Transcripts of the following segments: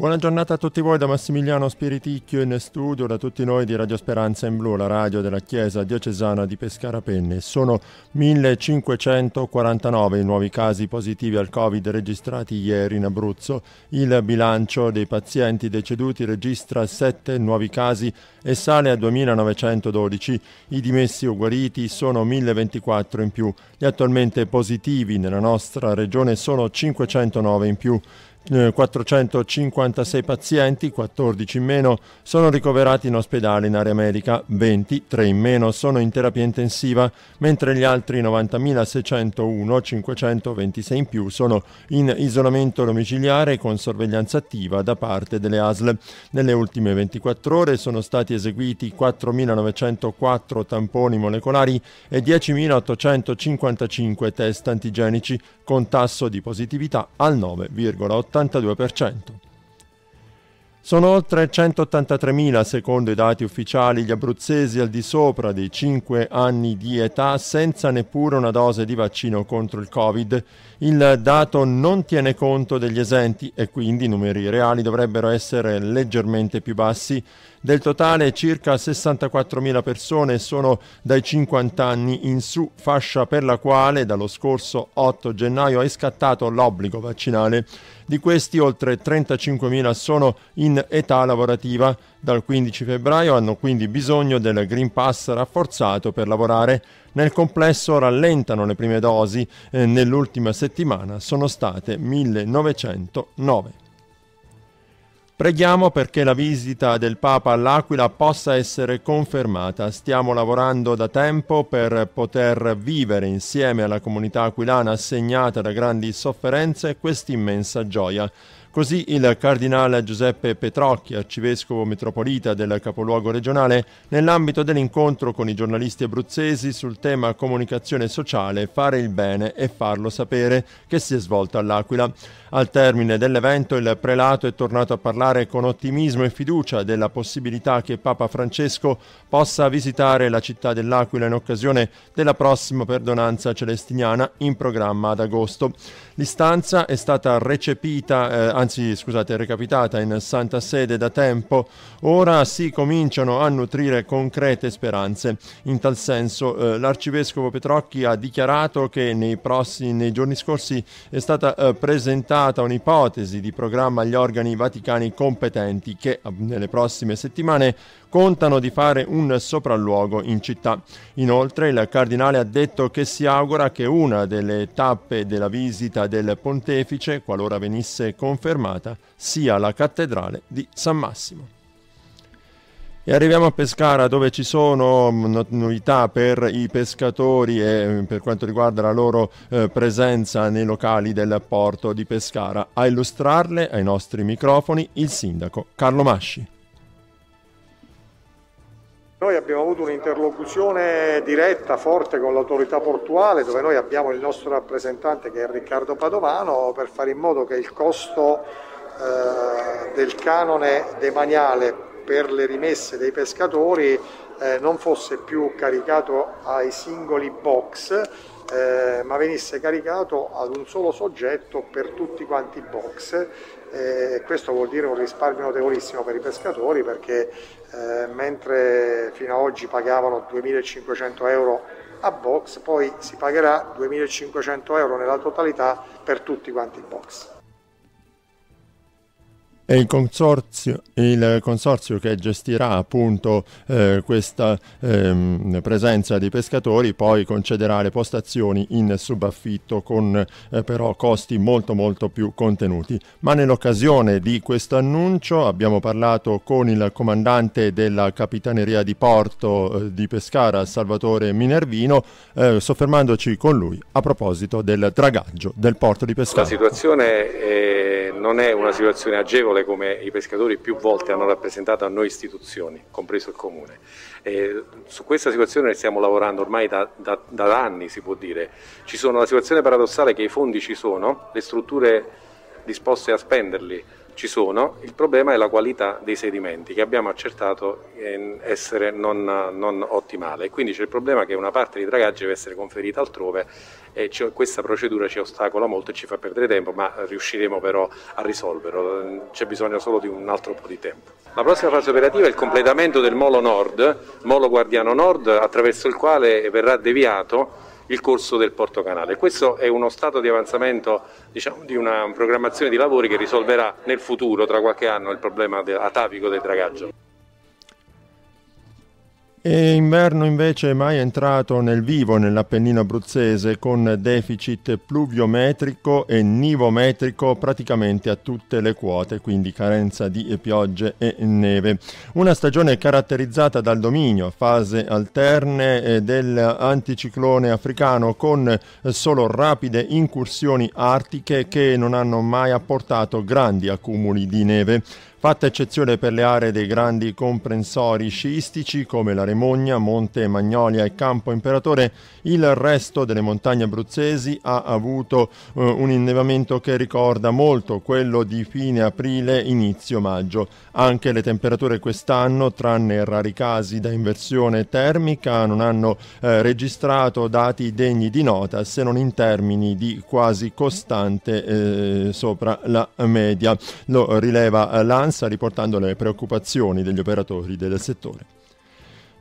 Buona giornata a tutti voi da Massimiliano Spiriticchio in studio, da tutti noi di Radio Speranza in Blu, la radio della Chiesa diocesana di Pescara Penne. Sono 1549 i nuovi casi positivi al Covid registrati ieri in Abruzzo. Il bilancio dei pazienti deceduti registra 7 nuovi casi e sale a 2912. I dimessi o guariti sono 1024 in più. Gli attualmente positivi nella nostra regione sono 509 in più. 456 eh, pazienti, 14 in meno, sono ricoverati in ospedale in area medica, 20, in meno, sono in terapia intensiva, mentre gli altri 90.601, 526 in più, sono in isolamento domiciliare con sorveglianza attiva da parte delle ASL. Nelle ultime 24 ore sono stati eseguiti 4.904 tamponi molecolari e 10.855 test antigenici, con tasso di positività al 9,8%. 82%. Sono oltre 183.000, secondo i dati ufficiali, gli abruzzesi al di sopra dei 5 anni di età senza neppure una dose di vaccino contro il Covid. Il dato non tiene conto degli esenti e quindi i numeri reali dovrebbero essere leggermente più bassi. Del totale circa 64.000 persone sono dai 50 anni in su, fascia per la quale dallo scorso 8 gennaio è scattato l'obbligo vaccinale. Di questi oltre 35.000 sono in età lavorativa. Dal 15 febbraio hanno quindi bisogno del Green Pass rafforzato per lavorare. Nel complesso rallentano le prime dosi eh, nell'ultima settimana sono state 1909. Preghiamo perché la visita del Papa all'Aquila possa essere confermata. Stiamo lavorando da tempo per poter vivere insieme alla comunità aquilana segnata da grandi sofferenze questa immensa gioia. Così il cardinale Giuseppe Petrocchi, arcivescovo metropolita del capoluogo regionale, nell'ambito dell'incontro con i giornalisti abruzzesi sul tema comunicazione sociale, fare il bene e farlo sapere, che si è svolto all'Aquila. Al termine dell'evento il prelato è tornato a parlare con ottimismo e fiducia della possibilità che Papa Francesco possa visitare la città dell'Aquila in occasione della prossima perdonanza celestiniana in programma ad agosto. L'istanza è stata recepita eh, anzi scusate, recapitata in Santa Sede da tempo, ora si cominciano a nutrire concrete speranze. In tal senso eh, l'arcivescovo Petrocchi ha dichiarato che nei, prossimi, nei giorni scorsi è stata eh, presentata un'ipotesi di programma agli organi vaticani competenti che nelle prossime settimane contano di fare un sopralluogo in città. Inoltre il cardinale ha detto che si augura che una delle tappe della visita del pontefice, qualora venisse confermata, confermata sia la cattedrale di San Massimo. E arriviamo a Pescara dove ci sono mm, novità per i pescatori e mm, per quanto riguarda la loro eh, presenza nei locali del porto di Pescara. A illustrarle ai nostri microfoni il sindaco Carlo Masci. Noi abbiamo avuto un'interlocuzione diretta, forte con l'autorità portuale, dove noi abbiamo il nostro rappresentante che è Riccardo Padovano, per fare in modo che il costo eh, del canone demaniale per le rimesse dei pescatori eh, non fosse più caricato ai singoli box, eh, ma venisse caricato ad un solo soggetto per tutti quanti i box e questo vuol dire un risparmio notevolissimo per i pescatori perché eh, mentre fino ad oggi pagavano 2.500 euro a box, poi si pagherà 2.500 euro nella totalità per tutti quanti i box e il consorzio, il consorzio che gestirà appunto eh, questa ehm, presenza di pescatori poi concederà le postazioni in subaffitto con eh, però costi molto molto più contenuti. Ma nell'occasione di questo annuncio abbiamo parlato con il comandante della Capitaneria di Porto eh, di Pescara, Salvatore Minervino, eh, soffermandoci con lui a proposito del dragaggio del porto di Pescara. La situazione eh, non è una situazione agevole quale come i pescatori più volte hanno rappresentato a noi istituzioni, compreso il Comune. E su questa situazione ne stiamo lavorando ormai da, da, da anni si può dire. Ci sono una situazione paradossale che i fondi ci sono, le strutture disposte a spenderli ci sono, il problema è la qualità dei sedimenti che abbiamo accertato essere non, non ottimale e quindi c'è il problema che una parte di dragaggio deve essere conferita altrove e questa procedura ci ostacola molto e ci fa perdere tempo ma riusciremo però a risolverlo, c'è bisogno solo di un altro po' di tempo. La prossima fase operativa è il completamento del Molo Nord, Molo Guardiano Nord attraverso il quale verrà deviato il corso del Porto Canale. Questo è uno stato di avanzamento diciamo, di una programmazione di lavori che risolverà nel futuro, tra qualche anno, il problema atavico del dragaggio. E inverno invece è mai entrato nel vivo nell'Appennino abruzzese con deficit pluviometrico e nivometrico praticamente a tutte le quote, quindi carenza di piogge e neve. Una stagione caratterizzata dal dominio, fase alterne eh, dell'anticiclone africano con solo rapide incursioni artiche che non hanno mai apportato grandi accumuli di neve fatta eccezione per le aree dei grandi comprensori sciistici come la Remogna, Monte Magnolia e Campo Imperatore, il resto delle montagne abruzzesi ha avuto eh, un innevamento che ricorda molto quello di fine aprile, inizio maggio. Anche le temperature quest'anno, tranne rari casi da inversione termica, non hanno eh, registrato dati degni di nota, se non in termini di quasi costante eh, sopra la media. Lo rileva eh, l'ANSA minoranza riportando le preoccupazioni degli operatori del settore.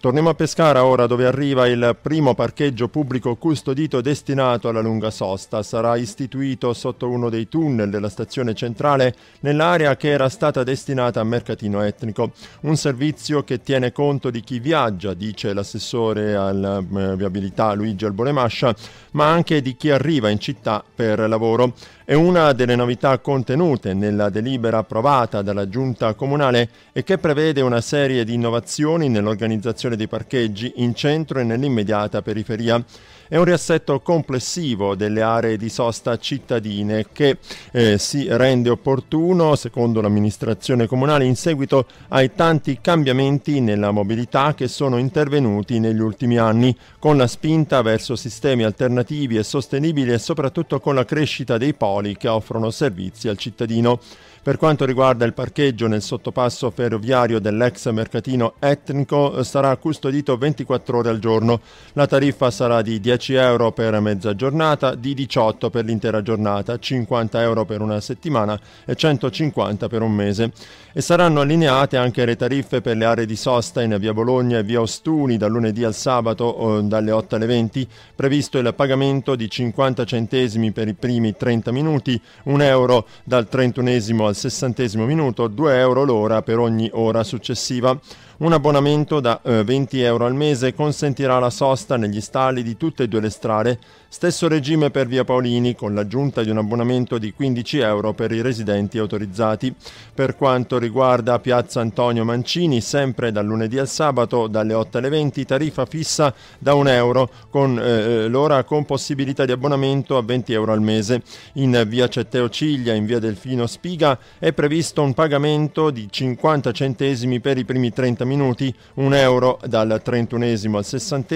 Torniamo a Pescara ora dove arriva il primo parcheggio pubblico custodito destinato alla lunga sosta. Sarà istituito sotto uno dei tunnel della stazione centrale nell'area che era stata destinata a mercatino etnico. Un servizio che tiene conto di chi viaggia, dice l'assessore alla eh, viabilità Luigi Albolemascia, ma anche di chi arriva in città per lavoro. E una delle novità contenute nella delibera approvata dalla Giunta Comunale è che prevede una serie di innovazioni nell'organizzazione dei parcheggi in centro e nell'immediata periferia. È un riassetto complessivo delle aree di sosta cittadine che eh, si rende opportuno, secondo l'amministrazione comunale, in seguito ai tanti cambiamenti nella mobilità che sono intervenuti negli ultimi anni, con la spinta verso sistemi alternativi e sostenibili e soprattutto con la crescita dei poli Napoli che offrono servizi al cittadino. Per quanto riguarda il parcheggio nel sottopasso ferroviario dell'ex mercatino etnico sarà custodito 24 ore al giorno. La tariffa sarà di 10 euro per mezza giornata, di 18 per l'intera giornata, 50 euro per una settimana e 150 per un mese. E saranno allineate anche le tariffe per le aree di sosta in via Bologna e via Ostuni dal lunedì al sabato dalle 8 alle 20, previsto il pagamento di 50 centesimi per i primi 30 minuti minuti, 1 euro dal 31 al 60 minuto, 2 euro l'ora per ogni ora successiva. Un abbonamento da eh, 20 euro al mese consentirà la sosta negli stalli di tutte e due le strade, stesso regime per via Paolini con l'aggiunta di un abbonamento di 15 euro per i residenti autorizzati. Per quanto riguarda piazza Antonio Mancini, sempre dal lunedì al sabato dalle 8 alle 20, tariffa fissa da 1 euro con eh, eh, l'ora con possibilità di abbonamento a 20 euro al mese. In via Cetteo Ciglia, in via Delfino Spiga, è previsto un pagamento di 50 centesimi per i primi 30 minuti, 1 euro dal 31 al 60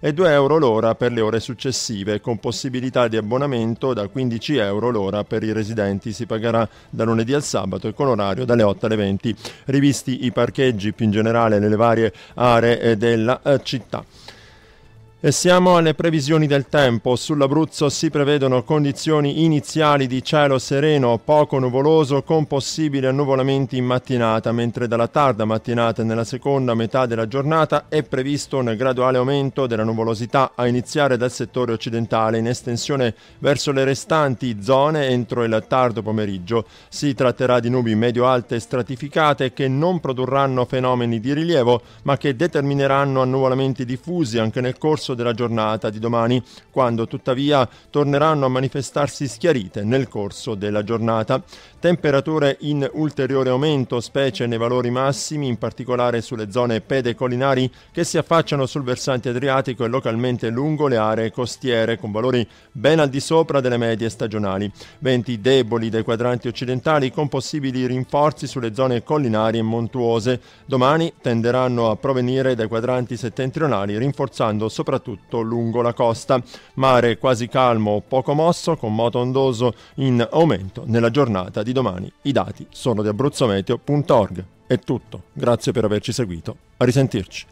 e 2 euro l'ora per le ore successive, con possibilità di abbonamento da 15 euro l'ora per i residenti. Si pagherà da lunedì al sabato e con orario dalle 8 alle 20. Rivisti i parcheggi più in generale nelle varie aree eh, della eh, città. E siamo alle previsioni del tempo. Sull'Abruzzo si prevedono condizioni iniziali di cielo sereno, poco nuvoloso, con possibili annuvolamenti in mattinata, mentre dalla tarda mattinata e nella seconda metà della giornata è previsto un graduale aumento della nuvolosità a iniziare dal settore occidentale in estensione verso le restanti zone entro il tardo pomeriggio. Si tratterà di nubi medio-alte stratificate che non produrranno fenomeni di rilievo, ma che determineranno annuvolamenti diffusi anche nel corso della giornata di domani, quando tuttavia torneranno a manifestarsi schiarite nel corso della giornata. Temperature in ulteriore aumento, specie nei valori massimi, in particolare sulle zone pedecolinari che si affacciano sul versante adriatico e localmente lungo le aree costiere, con valori ben al di sopra delle medie stagionali. Venti deboli dai quadranti occidentali con possibili rinforzi sulle zone collinari e montuose. Domani tenderanno a provenire dai quadranti settentrionali, rinforzando soprattutto soprattutto lungo la costa. Mare quasi calmo, poco mosso, con moto ondoso in aumento nella giornata di domani. I dati sono di abruzzometeo.org. È tutto, grazie per averci seguito, a risentirci.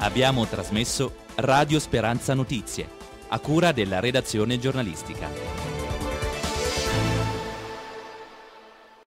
Abbiamo trasmesso Radio Speranza Notizie, a cura della redazione giornalistica.